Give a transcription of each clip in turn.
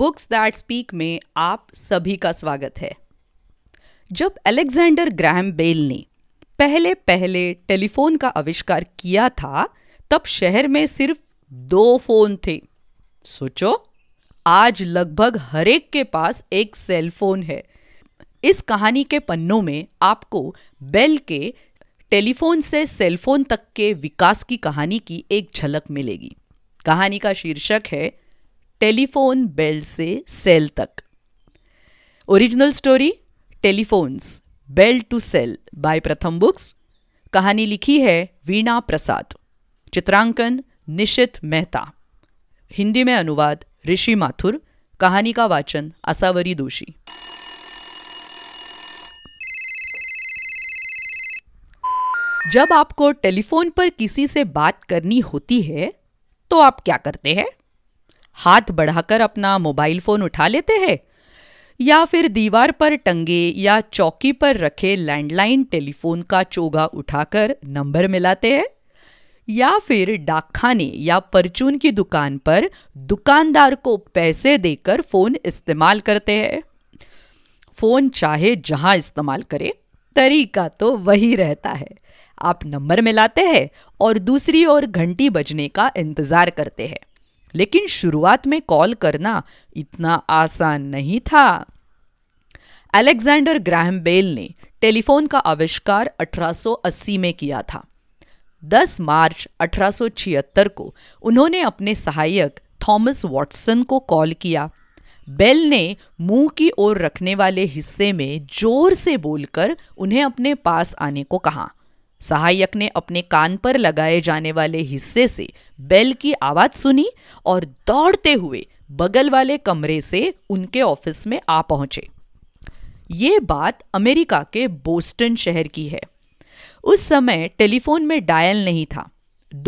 books that speak में आप सभी का स्वागत है जब अलेक्जेंडर ग्राहम बेल ने पहले पहले टेलीफोन का आविष्कार किया था तब शहर में सिर्फ दो फोन थे सोचो आज लगभग हरेक के पास एक सेल फोन है इस कहानी के पन्नों में आपको बेल के टेलीफोन से सेलफोन तक के विकास की कहानी की एक झलक मिलेगी कहानी का शीर्षक है टेलीफोन बेल से सेल तक original story telephone's bell to cell by Pratham books कहानी लिखी है वीणा प्रसाद चित्रांकन निशित मेहता हिंदी में अनुवाद ऋषि माथुर कहानी का वाचन असावरी दोषी जब आपको टेलीफोन पर किसी से बात करनी होती है तो आप क्या करते हैं हाथ बढ़ाकर अपना मोबाइल फोन उठा लेते हैं या फिर दीवार पर टंगे या चौकी पर रखे लैंडलाइन टेलीफोन का चोगा उठाकर नंबर मिलाते हैं या फिर डाकखाने या परचून की दुकान पर दुकानदार को पैसे देकर फ़ोन इस्तेमाल करते हैं फ़ोन चाहे जहाँ इस्तेमाल करें तरीका तो वही रहता है आप नंबर मिलाते हैं और दूसरी ओर घंटी बजने का इंतज़ार करते हैं लेकिन शुरुआत में कॉल करना इतना आसान नहीं था अलेक्जेंडर ग्राहम बेल ने टेलीफोन का आविष्कार 1880 में किया था 10 मार्च 1876 को उन्होंने अपने सहायक थॉमस वॉटसन को कॉल किया बेल ने मुंह की ओर रखने वाले हिस्से में जोर से बोलकर उन्हें अपने पास आने को कहा सहायक ने अपने कान पर लगाए जाने वाले हिस्से से बेल की आवाज सुनी और दौड़ते हुए बगल वाले कमरे से उनके ऑफिस में आ पहुंचे ये बात अमेरिका के बोस्टन शहर की है उस समय टेलीफोन में डायल नहीं था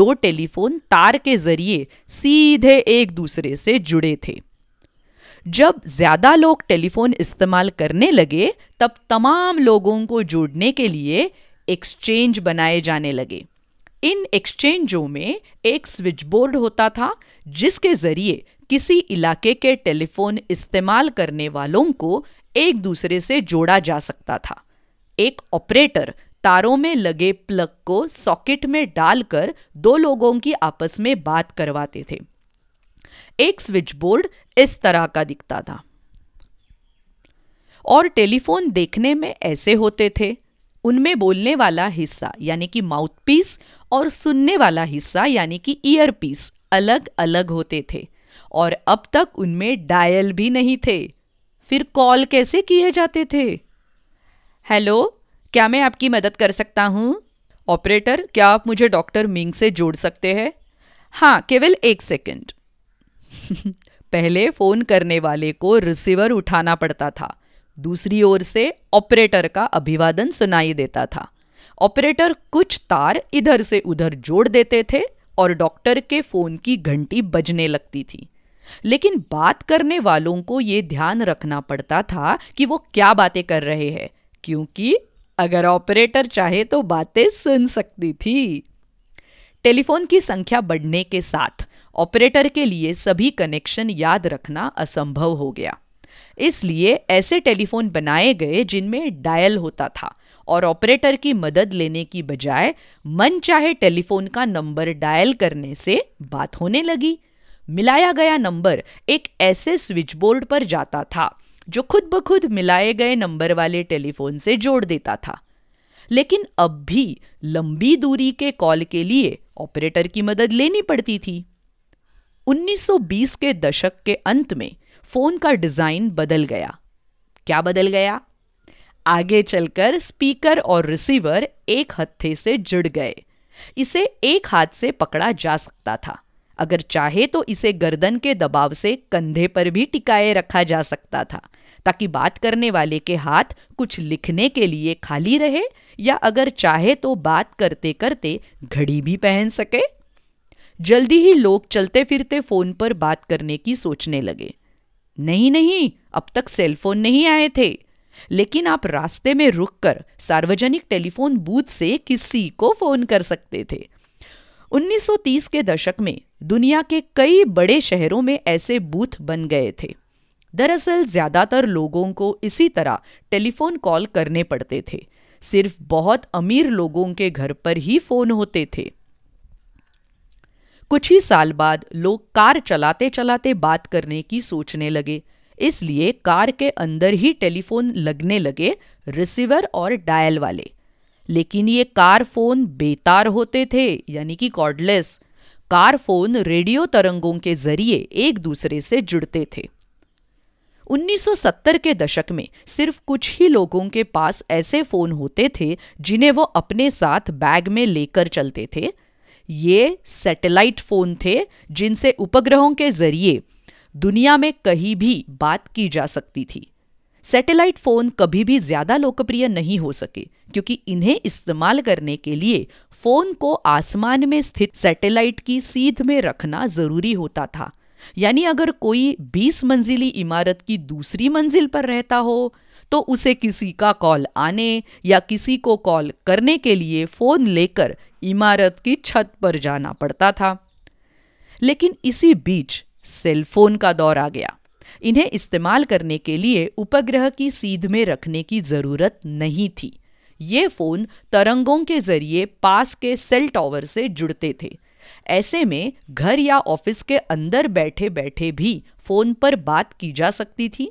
दो टेलीफोन तार के जरिए सीधे एक दूसरे से जुड़े थे जब ज़्यादा लोग टेलीफोन इस्तेमाल करने लगे तब तमाम लोगों को जोड़ने के लिए एक्सचेंज बनाए जाने लगे इन एक्सचेंजों में एक स्विच बोर्ड होता था जिसके जरिए किसी इलाके के टेलीफोन इस्तेमाल करने वालों को एक दूसरे से जोड़ा जा सकता था एक ऑपरेटर तारों में लगे प्लग को सॉकेट में डालकर दो लोगों की आपस में बात करवाते थे एक स्विच बोर्ड इस तरह का दिखता था और टेलीफोन देखने में ऐसे होते थे उनमें बोलने वाला हिस्सा यानी कि माउथ पीस और सुनने वाला हिस्सा यानी कि ईयर पीस अलग अलग होते थे और अब तक उनमें डायल भी नहीं थे फिर कॉल कैसे किए जाते थे हेलो क्या मैं आपकी मदद कर सकता हूँ ऑपरेटर क्या आप मुझे डॉक्टर मिंग से जोड़ सकते हैं हाँ केवल एक सेकेंड पहले फ़ोन करने वाले को रिसीवर उठाना पड़ता था दूसरी ओर से ऑपरेटर का अभिवादन सुनाई देता था ऑपरेटर कुछ तार इधर से उधर जोड़ देते थे और डॉक्टर के फोन की घंटी बजने लगती थी लेकिन बात करने वालों को यह ध्यान रखना पड़ता था कि वो क्या बातें कर रहे हैं क्योंकि अगर ऑपरेटर चाहे तो बातें सुन सकती थी टेलीफोन की संख्या बढ़ने के साथ ऑपरेटर के लिए सभी कनेक्शन याद रखना असंभव हो गया इसलिए ऐसे टेलीफोन बनाए गए जिनमें डायल होता था और ऑपरेटर की मदद लेने की बजाय मन चाहे टेलीफोन का नंबर डायल करने से बात होने लगी मिलाया गया नंबर एक ऐसे स्विच बोर्ड पर जाता था जो खुद ब खुद मिलाए गए नंबर वाले टेलीफोन से जोड़ देता था लेकिन अब भी लंबी दूरी के कॉल के लिए ऑपरेटर की मदद लेनी पड़ती थी 1920 के दशक के अंत में फ़ोन का डिज़ाइन बदल गया क्या बदल गया आगे चलकर स्पीकर और रिसीवर एक हत्थे से जुड़ गए इसे एक हाथ से पकड़ा जा सकता था अगर चाहे तो इसे गर्दन के दबाव से कंधे पर भी टिकाए रखा जा सकता था ताकि बात करने वाले के हाथ कुछ लिखने के लिए खाली रहे या अगर चाहे तो बात करते करते घड़ी भी पहन सके जल्दी ही लोग चलते फिरते फोन पर बात करने की सोचने लगे नहीं नहीं अब तक सेलफोन नहीं आए थे लेकिन आप रास्ते में रुककर सार्वजनिक टेलीफोन बूथ से किसी को फोन कर सकते थे 1930 के दशक में दुनिया के कई बड़े शहरों में ऐसे बूथ बन गए थे दरअसल ज्यादातर लोगों को इसी तरह टेलीफोन कॉल करने पड़ते थे सिर्फ बहुत अमीर लोगों के घर पर ही फोन होते थे कुछ ही साल बाद लोग कार चलाते चलाते बात करने की सोचने लगे इसलिए कार के अंदर ही टेलीफोन लगने लगे रिसीवर और डायल वाले लेकिन ये कार फोन बेतार होते थे यानी कि कॉर्डलेस कार फोन रेडियो तरंगों के जरिए एक दूसरे से जुड़ते थे 1970 के दशक में सिर्फ कुछ ही लोगों के पास ऐसे फोन होते थे जिन्हें वो अपने साथ बैग में लेकर चलते थे ये सैटेलाइट फोन थे जिनसे उपग्रहों के जरिए दुनिया में कहीं भी बात की जा सकती थी सैटेलाइट फोन कभी भी ज्यादा लोकप्रिय नहीं हो सके क्योंकि इन्हें इस्तेमाल करने के लिए फोन को आसमान में स्थित सैटेलाइट की सीध में रखना जरूरी होता था यानी अगर कोई 20 मंजिली इमारत की दूसरी मंजिल पर रहता हो तो उसे किसी का कॉल आने या किसी को कॉल करने के लिए फ़ोन लेकर इमारत की छत पर जाना पड़ता था लेकिन इसी बीच सेलफोन का दौर आ गया इन्हें इस्तेमाल करने के लिए उपग्रह की सीध में रखने की ज़रूरत नहीं थी ये फ़ोन तरंगों के ज़रिए पास के सेल टॉवर से जुड़ते थे ऐसे में घर या ऑफिस के अंदर बैठे बैठे भी फ़ोन पर बात की जा सकती थी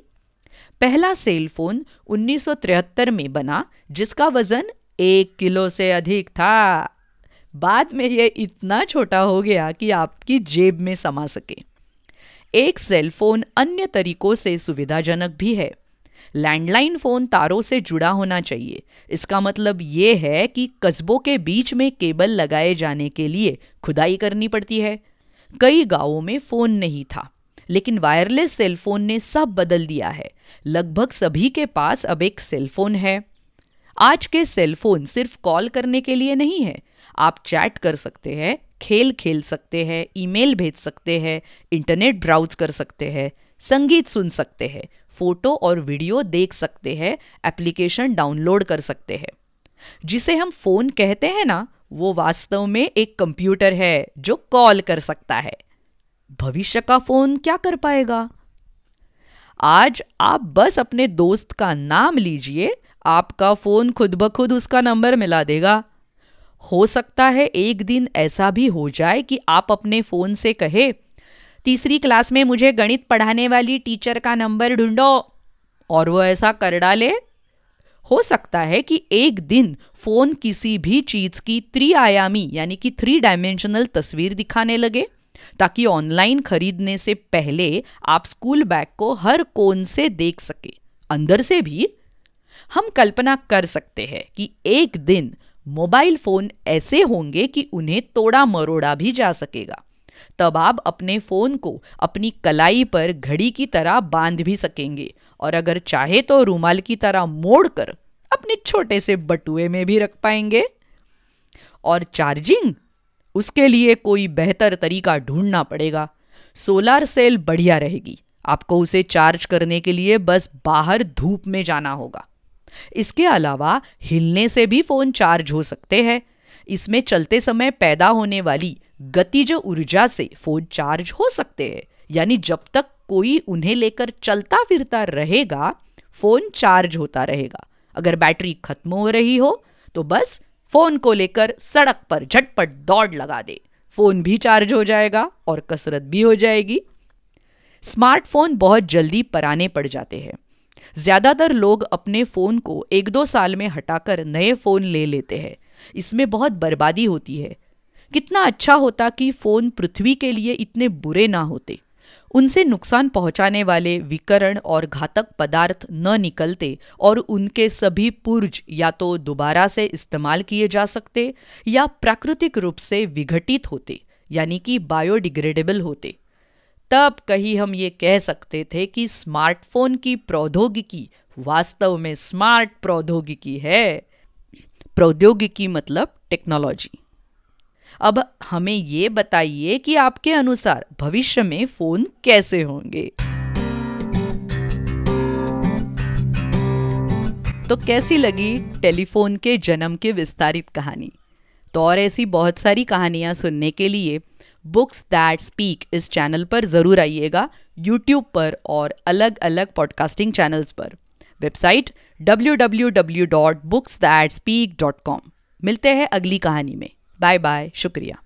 पहला सेल फोन 1973 में बना जिसका वजन एक किलो से अधिक था बाद में यह इतना छोटा हो गया कि आपकी जेब में समा सके एक सेल फोन अन्य तरीकों से सुविधाजनक भी है लैंडलाइन फोन तारों से जुड़ा होना चाहिए इसका मतलब यह है कि कस्बों के बीच में केबल लगाए जाने के लिए खुदाई करनी पड़ती है कई गांवों में फोन नहीं था लेकिन वायरलेस सेलफोन ने सब बदल दिया है लगभग सभी के पास अब एक सेलफोन है आज के सेलफोन सिर्फ कॉल करने के लिए नहीं है आप चैट कर सकते हैं खेल खेल सकते हैं ईमेल भेज सकते हैं इंटरनेट ब्राउज कर सकते हैं संगीत सुन सकते हैं फोटो और वीडियो देख सकते हैं एप्लीकेशन डाउनलोड कर सकते हैं जिसे हम फोन कहते हैं ना वो वास्तव में एक कंप्यूटर है जो कॉल कर सकता है भविष्य का फोन क्या कर पाएगा आज आप बस अपने दोस्त का नाम लीजिए आपका फोन खुद ब खुद उसका नंबर मिला देगा हो सकता है एक दिन ऐसा भी हो जाए कि आप अपने फोन से कहे तीसरी क्लास में मुझे गणित पढ़ाने वाली टीचर का नंबर ढूंढो और वो ऐसा कर डाले हो सकता है कि एक दिन फोन किसी भी चीज की त्रिआयामी यानी कि थ्री डायमेंशनल तस्वीर दिखाने लगे ताकि ऑनलाइन खरीदने से पहले आप स्कूल बैग को हर कोन से देख सके अंदर से भी हम कल्पना कर सकते हैं कि एक दिन मोबाइल फोन ऐसे होंगे कि उन्हें तोड़ा मरोड़ा भी जा सकेगा तब आप अपने फोन को अपनी कलाई पर घड़ी की तरह बांध भी सकेंगे और अगर चाहे तो रूमाल की तरह मोड़कर अपने छोटे से बटुए में भी रख पाएंगे और चार्जिंग उसके लिए कोई बेहतर तरीका ढूंढना पड़ेगा सोलार सेल बढ़िया रहेगी आपको उसे चार्ज करने के लिए बस बाहर धूप में जाना होगा इसके अलावा हिलने से भी फोन चार्ज हो सकते हैं इसमें चलते समय पैदा होने वाली गतिज ऊर्जा से फोन चार्ज हो सकते हैं यानी जब तक कोई उन्हें लेकर चलता फिरता रहेगा फोन चार्ज होता रहेगा अगर बैटरी खत्म हो रही हो तो बस फोन को लेकर सड़क पर झटपट दौड़ लगा दे फोन भी चार्ज हो जाएगा और कसरत भी हो जाएगी स्मार्टफोन बहुत जल्दी पराने पड़ जाते हैं ज्यादातर लोग अपने फोन को एक दो साल में हटाकर नए फोन ले लेते हैं इसमें बहुत बर्बादी होती है कितना अच्छा होता कि फोन पृथ्वी के लिए इतने बुरे ना होते उनसे नुकसान पहुंचाने वाले विकरण और घातक पदार्थ न निकलते और उनके सभी पूर्ज या तो दोबारा से इस्तेमाल किए जा सकते या प्राकृतिक रूप से विघटित होते यानी कि बायोडिग्रेडेबल होते तब कहीं हम ये कह सकते थे कि स्मार्टफोन की प्रौद्योगिकी वास्तव में स्मार्ट प्रौद्योगिकी है प्रौद्योगिकी मतलब टेक्नोलॉजी अब हमें ये बताइए कि आपके अनुसार भविष्य में फोन कैसे होंगे तो कैसी लगी टेलीफोन के जन्म के विस्तारित कहानी तो और ऐसी बहुत सारी कहानियां सुनने के लिए बुक्स दैट स्पीक इस चैनल पर ज़रूर आइएगा यूट्यूब पर और अलग अलग पॉडकास्टिंग चैनल्स पर website W W W dot books that speak dot com मिलते हैं अगली कहानी में बाय बाय शुक्रिया